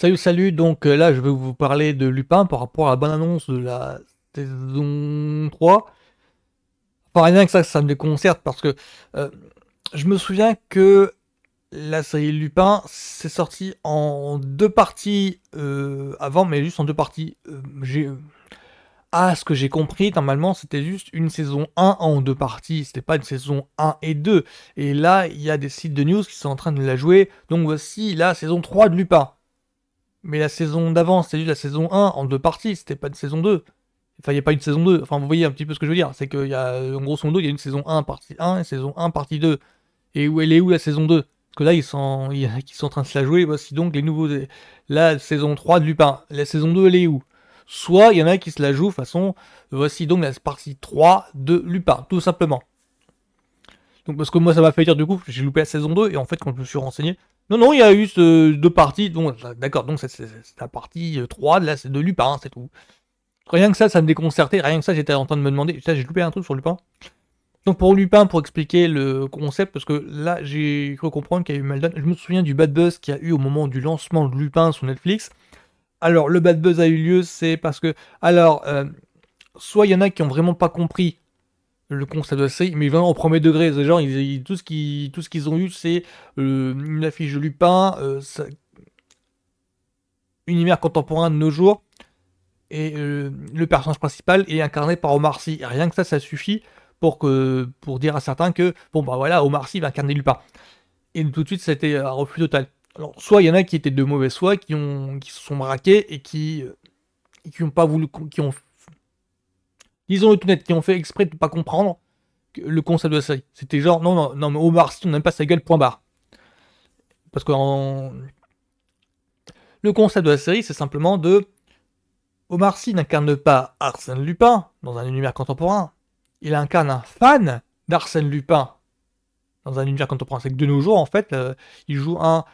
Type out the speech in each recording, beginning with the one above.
Salut, salut. Donc euh, là, je vais vous parler de Lupin par rapport à la bonne annonce de la saison 3. Enfin, rien que ça, ça me déconcerte parce que euh, je me souviens que la série Lupin s'est sortie en deux parties euh, avant, mais juste en deux parties. À ce que j'ai compris, normalement, c'était juste une saison 1 en deux parties, c'était pas une saison 1 et 2. Et là, il y a des sites de news qui sont en train de la jouer. Donc voici la saison 3 de Lupin mais la saison d'avant, c'était juste la saison 1 en deux parties, c'était pas une saison 2. Enfin, il n'y a pas une saison 2. Enfin, vous voyez un petit peu ce que je veux dire. C'est qu'il y a, en son dos il y a une saison 1 partie 1 et saison 1 partie 2. Et où elle est où la saison 2 Parce que là, ils sont, ils, sont en train de se la jouer. Voici donc les nouveaux. La saison 3 de Lupin. La saison 2, elle est où Soit il y en a qui se la jouent façon. Voici donc la partie 3 de Lupin, tout simplement. Donc, parce que moi, ça m'a fait dire, du coup, j'ai loupé la saison 2. Et en fait, quand je me suis renseigné, non, non, il y a eu deux parties. Bon, d'accord, donc c'est la partie 3, là c'est de Lupin, c'est tout. Rien que ça, ça me déconcertait. Rien que ça, j'étais en train de me demander. J'ai loupé un truc sur Lupin. Donc pour Lupin, pour expliquer le concept, parce que là, j'ai cru comprendre qu'il y a eu Maldon. Je me souviens du bad buzz qu'il y a eu au moment du lancement de Lupin sur Netflix. Alors, le bad buzz a eu lieu, c'est parce que. Alors, euh, soit il y en a qui ont vraiment pas compris le concept de série, mais vraiment au premier degré. genre, ils, tout ce qu'ils ont eu, c'est euh, une affiche de Lupin, euh, univers contemporain de nos jours, et euh, le personnage principal est incarné par Omar Sy. rien que ça, ça suffit pour, que, pour dire à certains que, bon, bah voilà, Omar Sy va incarner Lupin. Et tout de suite, c'était un refus total. Alors, soit il y en a qui étaient de mauvais foi, qui, ont, qui se sont braqués et qui, ont pas voulu, qui ont Disons-le tout net, qui ont fait exprès de ne pas comprendre le concept de la série. C'était genre, non, non, non, mais Omar Sy, on n'aime pas sa gueule, point barre. Parce que le concept de la série, c'est simplement de. Omar Sy n'incarne pas Arsène Lupin dans un univers contemporain. Il incarne un fan d'Arsène Lupin dans un univers contemporain. C'est que de nos jours, en fait, euh, il joue un,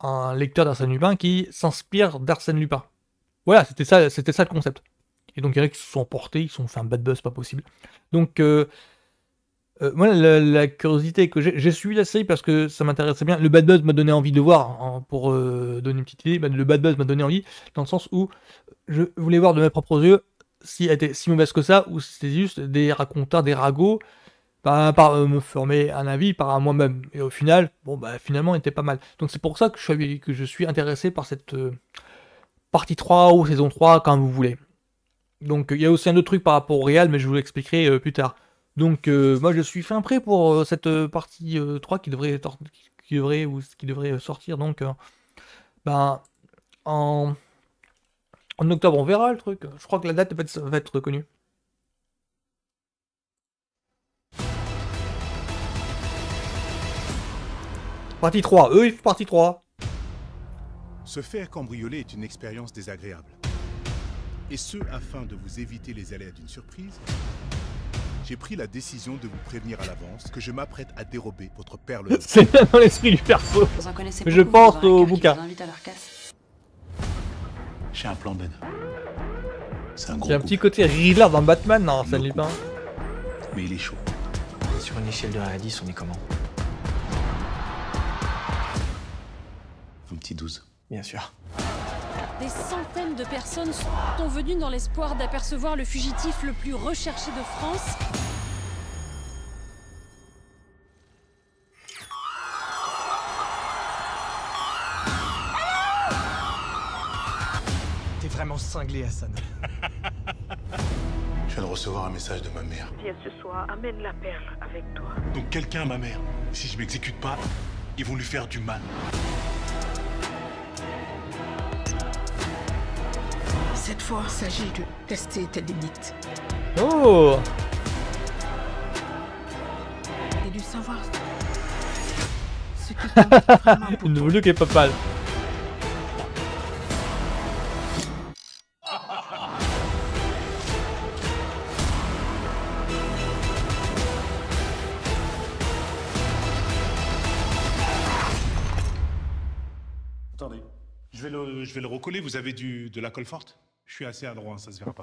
un lecteur d'Arsène Lupin qui s'inspire d'Arsène Lupin. Voilà, c'était ça, c'était ça le concept. Et donc, il y en a qui se sont emportés, ils sont fait un bad buzz pas possible. Donc, voilà euh, euh, moi, la, curiosité que j'ai, j'ai suivi la série parce que ça m'intéressait bien. Le bad buzz m'a donné envie de voir, hein, pour euh, donner une petite idée. le bad buzz m'a donné envie, dans le sens où je voulais voir de mes propres yeux si elle était si mauvaise que ça, ou si c'était juste des racontars, des ragots, bah, par, me former un avis par moi-même. Et au final, bon, bah, finalement, était pas mal. Donc, c'est pour ça que je suis, que je suis intéressé par cette partie 3 ou saison 3, quand vous voulez. Donc il y a aussi un autre truc par rapport au Real, mais je vous l'expliquerai euh, plus tard. Donc euh, moi je suis fin prêt pour euh, cette partie 3 qui devrait, qui devrait, ou, qui devrait sortir donc ben, en, en octobre on verra le truc. Je crois que la date va être, reconnue. Partie 3, eux partie 3. Se faire cambrioler est une expérience désagréable et ce afin de vous éviter les aléas d'une surprise, j'ai pris la décision de vous prévenir à l'avance que je m'apprête à dérober votre perle. C'est dans l'esprit du perso. je pense au bouquin. J'ai un plan Ben. C'est un gros. un petit côté Riddler dans Batman, non, ça ne pas. Mais il est chaud. Sur une échelle de 1 à 10, on est comment Un petit 12. Bien sûr. Des centaines de personnes sont venues dans l'espoir d'apercevoir le fugitif le plus recherché de France. T'es vraiment cinglé, Hassan. Je viens de recevoir un message de ma mère. Viens ce soir, amène la perle avec toi. Donc quelqu'un, ma mère. Si je m'exécute pas, ils vont lui faire du mal. Cette fois, il s'agit de tester tes limites. Oh Et du savoir ce qui vraiment Une nouvelle est pas mal. Attendez, je vais le, je vais le recoller. Vous avez du, de la colle forte je suis assez adroit, ça se verra pas.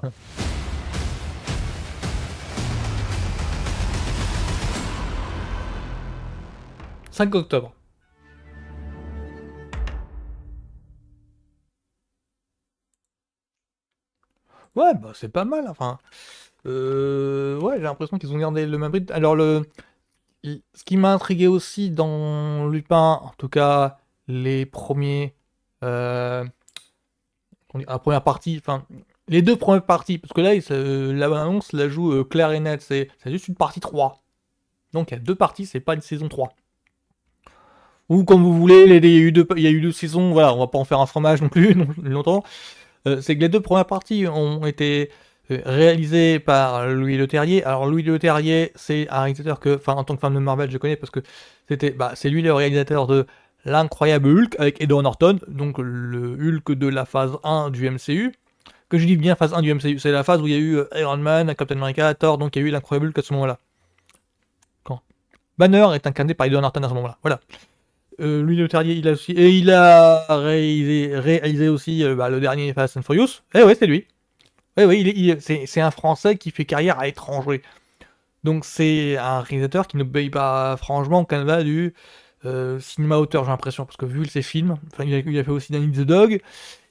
« 5 octobre. Ouais, bah c'est pas mal. Enfin, euh, ouais, j'ai l'impression qu'ils ont gardé le même rythme. Alors le, ce qui m'a intrigué aussi dans Lupin, en tout cas les premiers, euh, la première partie, enfin, les deux premières parties, parce que là, la l'annonce la joue euh, claire et nette, c'est juste une partie 3. Donc il y a deux parties, c'est pas une saison 3. Ou comme vous voulez, il y, a eu deux, y eu deux saisons, voilà, on va pas en faire un fromage non plus, non, longtemps. Euh, c'est que les deux premières parties ont été euh, réalisées par Louis Terrier. Alors Louis Terrier, c'est un réalisateur que, enfin en tant que fan de Marvel, je connais parce que c'était, bah, c'est lui le réalisateur de l'incroyable Hulk avec Edward Norton, donc le Hulk de la phase 1 du MCU. Que je dis bien phase 1 du MCU, c'est la phase où il y a eu euh, Iron Man, Captain America, Thor, donc il y a eu l'incroyable Hulk à ce moment-là. Quand Banner est incarné par Edward Norton à ce moment-là, voilà. Euh, lui, le dernier, il a aussi. Et il a réalisé, aussi euh, bah, le dernier Fast and Furious. Eh ouais, c'est lui. oui eh oui c'est un Français qui fait carrière à étranger. Donc c'est un réalisateur qui ne paye pas franchement au Canada du euh, cinéma auteur, j'ai l'impression, parce que vu ses films, il, a, fait aussi Danny the Dog,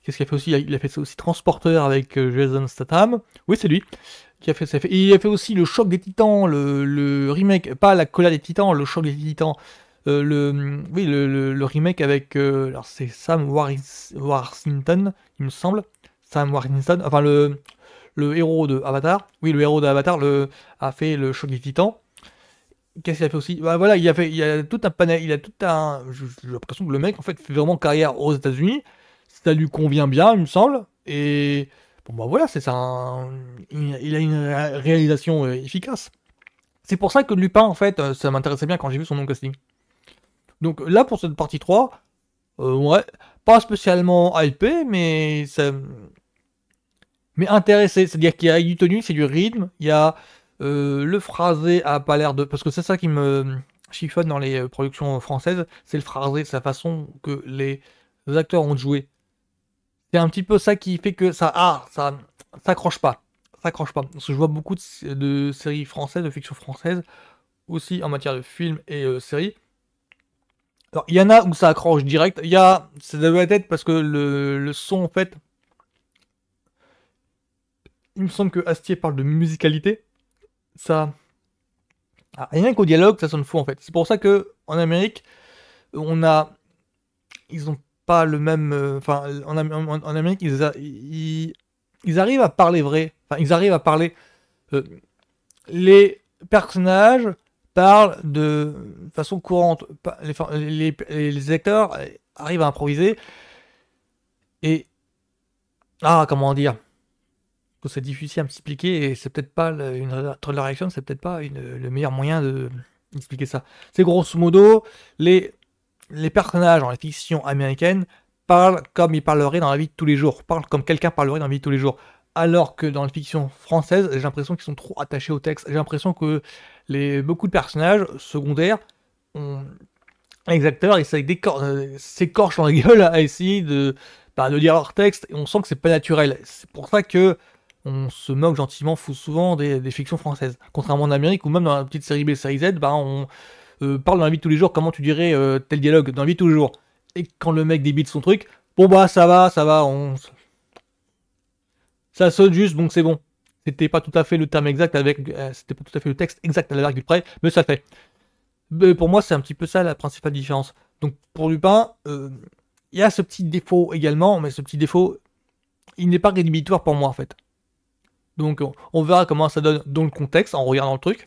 qu'est-ce qu'il a fait aussi Il a fait aussi Transporteur avec euh, Jason Statham. Oui, c'est lui qui a fait il a fait aussi le Choc des Titans, le, remake, pas la colère des Titans, le Choc des Titans. Euh, le, oui, le, remake avec alors c'est Sam Worthington, il me semble. Sam Worthington, enfin le, le héros de Avatar. Oui, le héros d'Avatar le, a fait le Choc des Titans. Qu'est-ce qu'il a fait aussi bah, voilà, il a fait, il a tout un panel, il a tout un. J'ai l'impression que le mec en fait fait vraiment carrière aux États-Unis. Ça lui convient bien, il me semble. Et bon bah voilà, c'est ça. Il a une réalisation euh, efficace. C'est pour ça que Lupin en fait, euh, ça m'intéressait bien quand j'ai vu son nom casting. Donc là pour cette partie 3, euh, ouais, pas spécialement hypé, mais ça, mais intéressé. C'est-à-dire qu'il y a du tenu, c'est du rythme, il y a euh, le phrasé a pas l'air de. Parce que c'est ça qui me chiffonne dans les euh, productions françaises, c'est le phrasé, sa façon que les acteurs ont joué. C'est un petit peu ça qui fait que ça. Ah, ça s'accroche pas. S'accroche pas. Parce que je vois beaucoup de, séries françaises, de fiction française, aussi en matière de films et euh, séries. Alors, il y en a où ça accroche direct. Il y a. Ça la être parce que le son, en fait. Il me semble que Astier parle de musicalité ça. Ah, rien qu'au dialogue, ça sonne fou en fait. C'est pour ça que en Amérique, on a. Ils ont pas le même. Euh, enfin, en, Amérique, ils, ils, arrivent à parler vrai. Enfin, ils arrivent à parler. Euh, les personnages parlent de façon courante. Les, les, les, acteurs euh, arrivent à improviser. Et. Ah, comment dire c'est difficile à m'expliquer et c'est peut-être pas une la réaction c'est peut-être pas le meilleur moyen de expliquer ça. C'est grosso modo les les personnages dans la fiction américaine parlent comme ils parleraient dans la vie de tous les jours, parlent comme quelqu'un parlerait dans la vie de tous les jours. Alors que dans la fiction française, j'ai l'impression qu'ils sont trop attachés au texte. J'ai l'impression que les, beaucoup de personnages secondaires, ont, les acteurs, ils euh, s'écorchent dans la gueule à essayer de, bah, de lire leur texte et on sent que c'est pas naturel. C'est pour ça que on se moque gentiment fou souvent des, fictions françaises. Contrairement en Amérique, ou même dans la petite série B, série Z, bah, on euh, parle dans la vie de tous les jours, comment tu dirais euh, tel dialogue dans la vie de tous les jours. Et quand le mec débite son truc, bon bah ça va, ça va, on... Ça saute juste, donc c'est bon. C'était pas tout à fait le terme exact avec... Euh, c'était pas tout à fait le texte exact à la du près, mais ça fait. pour moi, c'est un petit peu ça la principale différence. Donc pour Lupin, il y a ce petit défaut également, mais ce petit défaut, il n'est pas rédhibitoire pour moi en fait. Donc on verra comment ça donne dans le contexte en regardant le truc.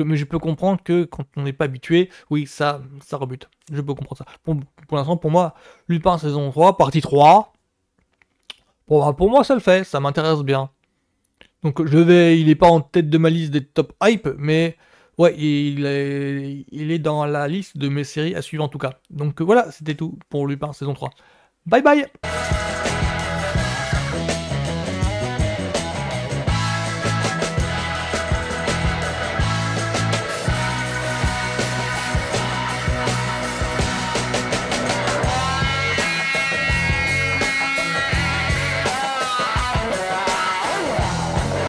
mais je peux comprendre que quand on n'est pas habitué, oui, ça, ça rebute. Je peux comprendre ça. Pour, l'instant, pour moi, Lupin saison 3, partie 3. Bah, pour moi, ça le fait, ça m'intéresse bien. Donc je vais, il n'est pas en tête de ma liste des top hype, mais ouais, il est, il est dans la liste de mes séries à suivre en tout cas. Donc voilà, c'était tout pour Lupin saison 3. Bye bye